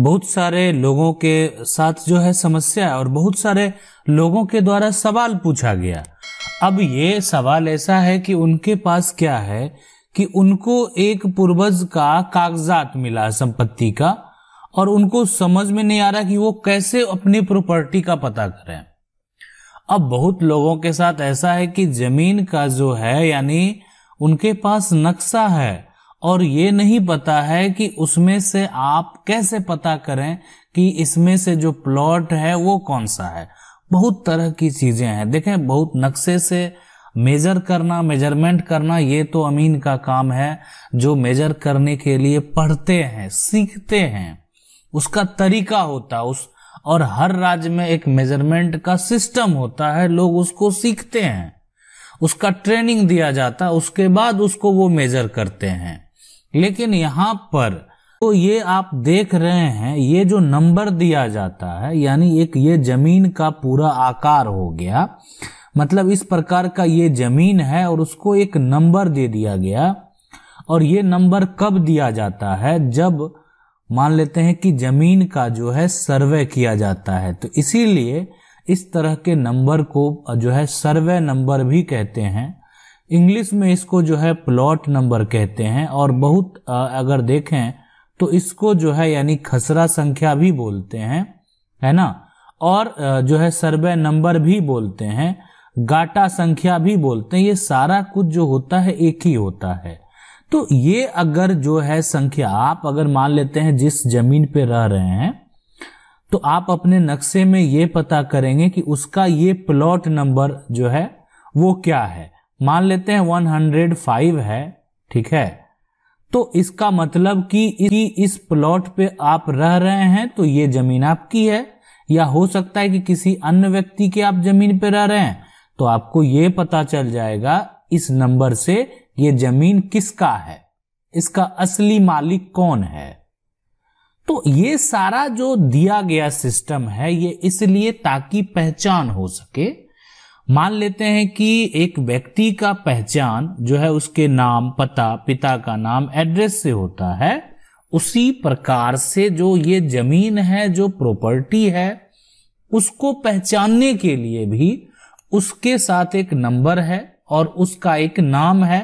बहुत सारे लोगों के साथ जो है समस्या है और बहुत सारे लोगों के द्वारा सवाल पूछा गया अब ये सवाल ऐसा है कि उनके पास क्या है कि उनको एक पूर्वज का कागजात मिला संपत्ति का और उनको समझ में नहीं आ रहा कि वो कैसे अपनी प्रॉपर्टी का पता करें अब बहुत लोगों के साथ ऐसा है कि जमीन का जो है यानी उनके पास नक्शा है और ये नहीं पता है कि उसमें से आप कैसे पता करें कि इसमें से जो प्लॉट है वो कौन सा है बहुत तरह की चीजें हैं देखें बहुत नक्शे से मेजर करना मेजरमेंट करना ये तो अमीन का काम है जो मेजर करने के लिए पढ़ते हैं सीखते हैं उसका तरीका होता उस और हर राज्य में एक मेजरमेंट का सिस्टम होता है लोग उसको सीखते हैं उसका ट्रेनिंग दिया जाता उसके बाद उसको वो मेजर करते हैं लेकिन यहां पर तो ये आप देख रहे हैं ये जो नंबर दिया जाता है यानी एक ये जमीन का पूरा आकार हो गया मतलब इस प्रकार का ये जमीन है और उसको एक नंबर दे दिया गया और ये नंबर कब दिया जाता है जब मान लेते हैं कि जमीन का जो है सर्वे किया जाता है तो इसीलिए इस तरह के नंबर को जो है सर्वे नंबर भी कहते हैं इंग्लिश में इसको जो है प्लॉट नंबर कहते हैं और बहुत अगर देखें तो इसको जो है यानी खसरा संख्या भी बोलते हैं है ना और जो है सर्वे नंबर भी बोलते हैं गाटा संख्या भी बोलते हैं ये सारा कुछ जो होता है एक ही होता है तो ये अगर जो है संख्या आप अगर मान लेते हैं जिस जमीन पे रह रहे हैं तो आप अपने नक्शे में ये पता करेंगे कि उसका ये प्लॉट नंबर जो है वो क्या है मान लेते हैं 105 है ठीक है तो इसका मतलब कि इस प्लॉट पे आप रह रहे हैं तो ये जमीन आपकी है या हो सकता है कि किसी अन्य व्यक्ति के आप जमीन पे रह रहे हैं तो आपको ये पता चल जाएगा इस नंबर से ये जमीन किसका है इसका असली मालिक कौन है तो ये सारा जो दिया गया सिस्टम है ये इसलिए ताकि पहचान हो सके मान लेते हैं कि एक व्यक्ति का पहचान जो है उसके नाम पता पिता का नाम एड्रेस से होता है उसी प्रकार से जो ये जमीन है जो प्रॉपर्टी है उसको पहचानने के लिए भी उसके साथ एक नंबर है और उसका एक नाम है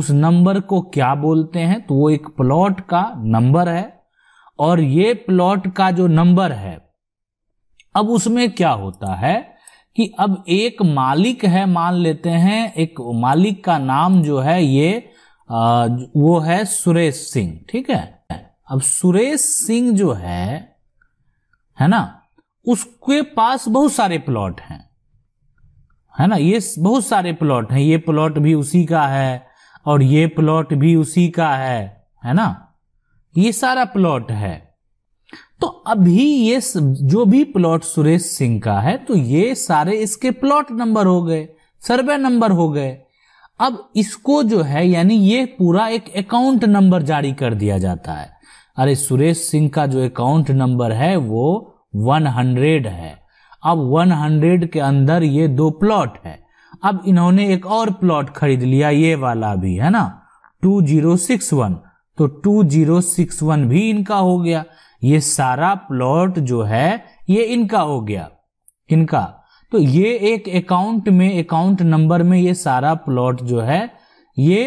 उस नंबर को क्या बोलते हैं तो वो एक प्लॉट का नंबर है और ये प्लॉट का जो नंबर है अब उसमें क्या होता है कि अब एक मालिक है मान लेते हैं एक मालिक का नाम जो है ये आ, वो है सुरेश सिंह ठीक है अब सुरेश सिंह जो है है ना उसके पास बहुत सारे प्लॉट हैं है ना ये बहुत सारे प्लॉट हैं ये प्लॉट भी उसी का है और ये प्लॉट भी उसी का है है ना ये सारा प्लॉट है तो अभी ये जो भी प्लॉट सुरेश सिंह का है तो ये सारे इसके प्लॉट नंबर हो गए सर्वे नंबर हो गए अब इसको जो है यानी ये पूरा एक अकाउंट नंबर जारी कर दिया जाता है अरे सुरेश सिंह का जो अकाउंट नंबर है वो 100 है अब 100 के अंदर ये दो प्लॉट है अब इन्होंने एक और प्लॉट खरीद लिया ये वाला भी है ना 2061 तो 2061 भी इनका हो गया ये सारा प्लॉट जो है ये इनका हो गया इनका तो ये एक अकाउंट में अकाउंट नंबर में ये सारा प्लॉट जो है ये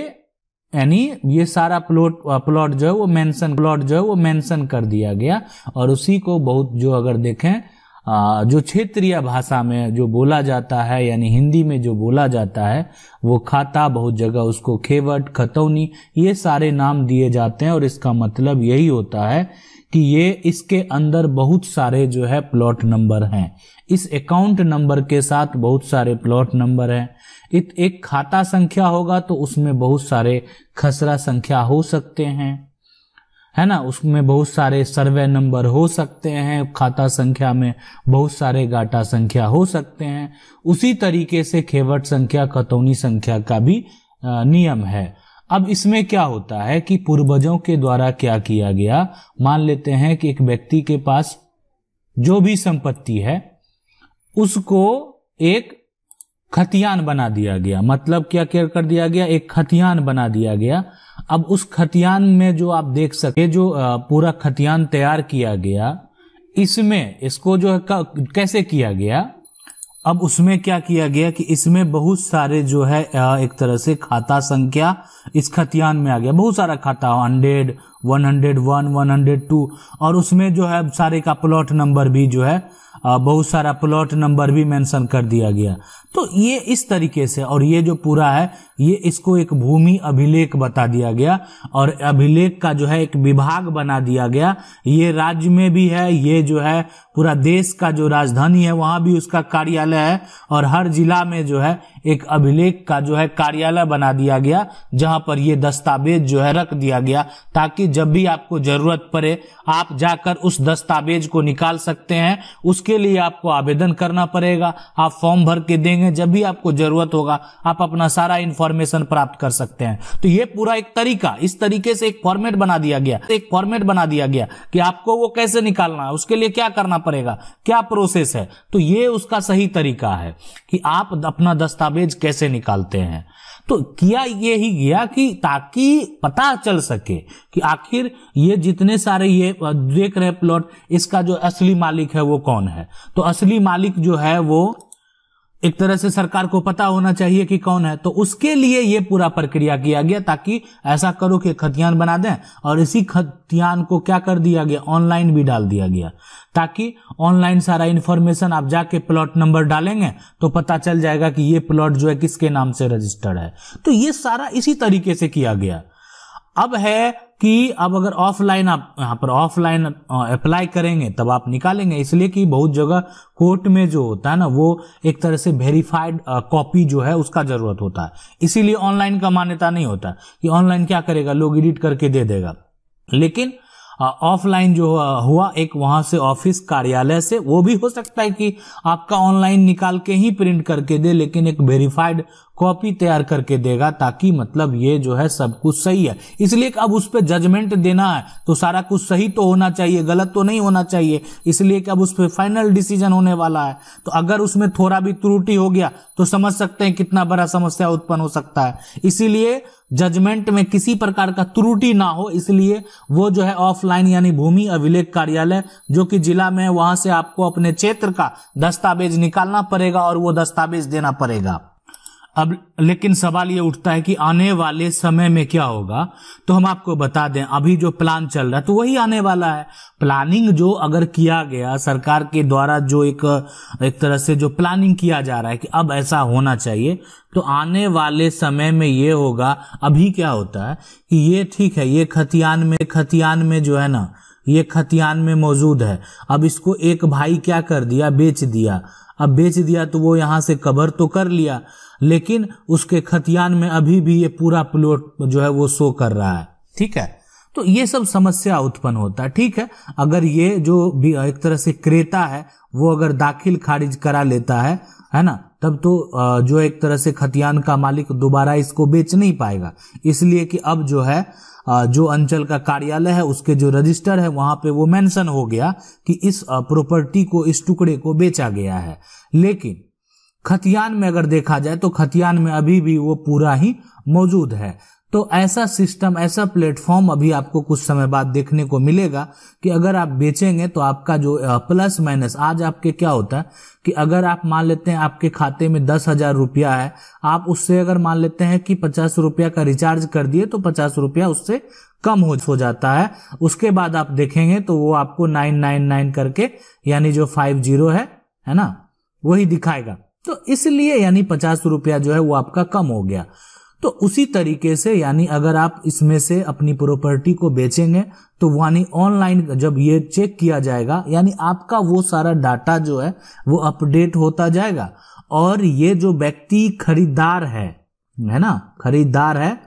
यानी ये सारा प्लॉट प्लॉट जो है वो मेंशन प्लॉट जो है वो मेंशन कर दिया गया और उसी को बहुत जो अगर देखें आ, जो क्षेत्रीय भाषा में जो बोला जाता है यानी हिंदी में जो बोला जाता है वो खाता बहुत जगह उसको खेवट खतौनी ये सारे नाम दिए जाते हैं और इसका मतलब यही होता है कि ये इसके अंदर बहुत सारे जो है प्लॉट नंबर हैं इस अकाउंट नंबर के साथ बहुत सारे प्लॉट नंबर हैं एक खाता संख्या होगा तो उसमें बहुत सारे खसरा संख्या हो सकते हैं है ना उसमें बहुत सारे सर्वे नंबर हो सकते हैं खाता संख्या में बहुत सारे गाटा संख्या हो सकते हैं उसी तरीके से खेवट संख्या खतौनी संख्या का भी नियम है अब इसमें क्या होता है कि पूर्वजों के द्वारा क्या किया गया मान लेते हैं कि एक व्यक्ति के पास जो भी संपत्ति है उसको एक खतियान बना दिया गया मतलब क्या क्या कर दिया गया एक खतियान बना दिया गया अब उस खतियान में जो आप देख सके जो पूरा खतियान तैयार किया गया इसमें इसको जो है कैसे किया गया अब उसमें क्या किया गया कि इसमें बहुत सारे जो है एक तरह से खाता संख्या इस खतियान में आ गया बहुत सारा खाता hundred one hundred one one hundred two और उसमें जो है सारे का प्लॉट नंबर भी जो है बहुत सारा प्लॉट नंबर भी मेंशन कर दिया गया तो ये इस तरीके से और ये जो पूरा है ये इसको एक भूमि अभिलेख बता दिया गया और अभिलेख का जो है एक विभाग बना दिया गया ये राज्य में भी है ये जो है पूरा देश का जो राजधानी है वहां भी उसका कार्यालय है और हर जिला में जो है एक अभिलेख का जो है कार्यालय बना दिया गया जहां पर ये दस्तावेज जो है रख दिया गया ताकि जब भी आपको जरूरत पड़े आप जाकर उस दस्तावेज को निकाल सकते हैं उसके लिए आपको आवेदन करना पड़ेगा आप फॉर्म भर के देंगे जब भी आपको जरूरत होगा आप अपना सारा इंफॉर्मेशन प्राप्त कर सकते हैं तो ये पूरा एक तरीका इस तरीके से एक फॉर्मेट बना दिया गया एक फॉर्मेट बना दिया गया कि आपको वो कैसे निकालना है उसके लिए क्या करना पड़ेगा क्या प्रोसेस है तो ये उसका सही तरीका है कि आप अपना दस्तावेज कैसे निकालते हैं तो किया ये ही गया कि ताकि पता चल सके कि आखिर ये जितने सारे ये देख रहे प्लॉट इसका जो असली मालिक है वो कौन है तो असली मालिक जो है वो एक तरह से सरकार को पता होना चाहिए कि कौन है तो उसके लिए ये पूरा प्रक्रिया किया गया ताकि ऐसा करो कि खतियान बना दें और इसी खतियान को क्या कर दिया गया ऑनलाइन भी डाल दिया गया ताकि ऑनलाइन सारा इन्फॉर्मेशन आप जाके प्लॉट नंबर डालेंगे तो पता चल जाएगा कि ये प्लॉट जो है किसके नाम से रजिस्टर्ड है तो ये सारा इसी तरीके से किया गया अब है कि अब अगर ऑफलाइन आप यहाँ पर ऑफलाइन अप्लाई करेंगे तब आप निकालेंगे इसलिए कि बहुत जगह कोर्ट में जो होता है ना वो एक तरह से वेरीफाइड कॉपी जो है उसका जरूरत होता है इसीलिए ऑनलाइन का मान्यता नहीं होता कि ऑनलाइन क्या करेगा लोग एडिट करके दे देगा लेकिन ऑफलाइन जो हुआ एक वहां से ऑफिस कार्यालय से वो भी हो सकता है कि आपका ऑनलाइन निकाल के ही प्रिंट करके दे लेकिन एक वेरीफाइड कॉपी तैयार करके देगा ताकि मतलब ये जो है सब कुछ सही है इसलिए अब उस पर जजमेंट देना है तो सारा कुछ सही तो होना चाहिए गलत तो नहीं होना चाहिए इसलिए कि अब उस पर फाइनल डिसीजन होने वाला है तो अगर उसमें थोड़ा भी त्रुटि हो गया तो समझ सकते हैं कितना बड़ा समस्या उत्पन्न हो सकता है इसीलिए जजमेंट में किसी प्रकार का त्रुटि ना हो इसलिए वो जो है ऑफलाइन यानी भूमि अभिलेख कार्यालय जो कि जिला में है वहां से आपको अपने क्षेत्र का दस्तावेज निकालना पड़ेगा और वो दस्तावेज देना पड़ेगा अब लेकिन सवाल ये उठता है कि आने वाले समय में क्या होगा तो हम आपको बता दें अभी जो प्लान चल रहा है तो वही आने वाला है प्लानिंग जो अगर किया गया सरकार के द्वारा जो एक एक तरह से जो प्लानिंग किया जा रहा है कि अब ऐसा होना चाहिए तो आने वाले समय में ये होगा अभी क्या होता है कि ये ठीक है ये खतियान में खतियान में जो है ना ये खतियान में मौजूद है अब इसको एक भाई क्या कर दिया बेच दिया अब बेच दिया तो वो यहाँ से कवर तो कर लिया लेकिन उसके खतियान में अभी भी ये पूरा प्लॉट जो है वो शो कर रहा है ठीक है तो ये सब समस्या उत्पन्न होता है ठीक है अगर ये जो भी एक तरह से क्रेता है वो अगर दाखिल खारिज करा लेता है है ना तब तो जो एक तरह से खतियान का मालिक दोबारा इसको बेच नहीं पाएगा इसलिए कि अब जो है जो अंचल का कार्यालय है उसके जो रजिस्टर है वहां पे वो मेंशन हो गया कि इस प्रॉपर्टी को इस टुकड़े को बेचा गया है लेकिन खतियान में अगर देखा जाए तो खतियान में अभी भी वो पूरा ही मौजूद है तो ऐसा सिस्टम ऐसा प्लेटफॉर्म अभी आपको कुछ समय बाद देखने को मिलेगा कि अगर आप बेचेंगे तो आपका जो प्लस माइनस आज आपके क्या होता है कि अगर आप मान लेते हैं आपके खाते में दस हजार रुपया है आप उससे अगर मान लेते हैं कि पचास रुपया का रिचार्ज कर दिए तो पचास रुपया उससे कम हो हो जाता है उसके बाद आप देखेंगे तो वो आपको नाइन नाइन नाइन करके यानी जो फाइव जीरो है है ना वही दिखाएगा तो इसलिए यानी पचास रुपया जो है वो आपका कम हो गया तो उसी तरीके से यानी अगर आप इसमें से अपनी प्रॉपर्टी को बेचेंगे तो यानी ऑनलाइन जब ये चेक किया जाएगा यानी आपका वो सारा डाटा जो है वो अपडेट होता जाएगा और ये जो व्यक्ति खरीदार है है ना खरीदार है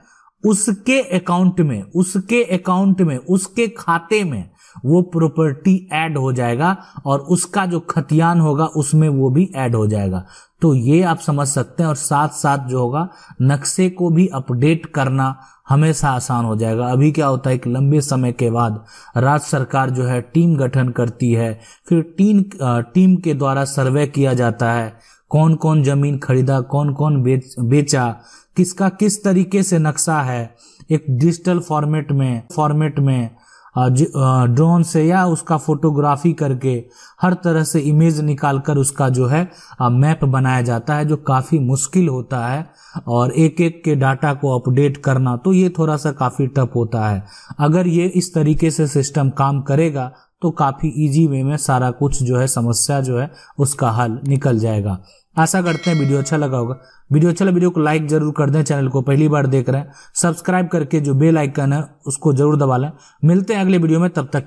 उसके अकाउंट में उसके अकाउंट में उसके खाते में वो प्रॉपर्टी ऐड हो जाएगा और उसका जो खतियान होगा उसमें वो भी ऐड हो जाएगा तो ये आप समझ सकते हैं और साथ साथ जो होगा नक्शे को भी अपडेट करना हमेशा आसान हो जाएगा अभी क्या होता है एक लंबे समय के बाद राज्य सरकार जो है टीम गठन करती है फिर टीम टीम के द्वारा सर्वे किया जाता है कौन कौन जमीन खरीदा कौन कौन बेच, बेचा किसका किस तरीके से नक्शा है एक डिजिटल फॉर्मेट में फॉर्मेट में ड्रोन से या उसका फोटोग्राफी करके हर तरह से इमेज निकाल कर उसका जो है मैप बनाया जाता है जो काफ़ी मुश्किल होता है और एक एक के डाटा को अपडेट करना तो ये थोड़ा सा काफ़ी टफ होता है अगर ये इस तरीके से सिस्टम काम करेगा तो काफ़ी इजी वे में सारा कुछ जो है समस्या जो है उसका हल निकल जाएगा आशा करते हैं वीडियो अच्छा लगा होगा वीडियो अच्छा लगा वीडियो को लाइक जरूर कर दें चैनल को पहली बार देख रहे हैं सब्सक्राइब करके जो बेल आइकन है उसको जरूर दबा लें मिलते हैं अगले वीडियो में तब तक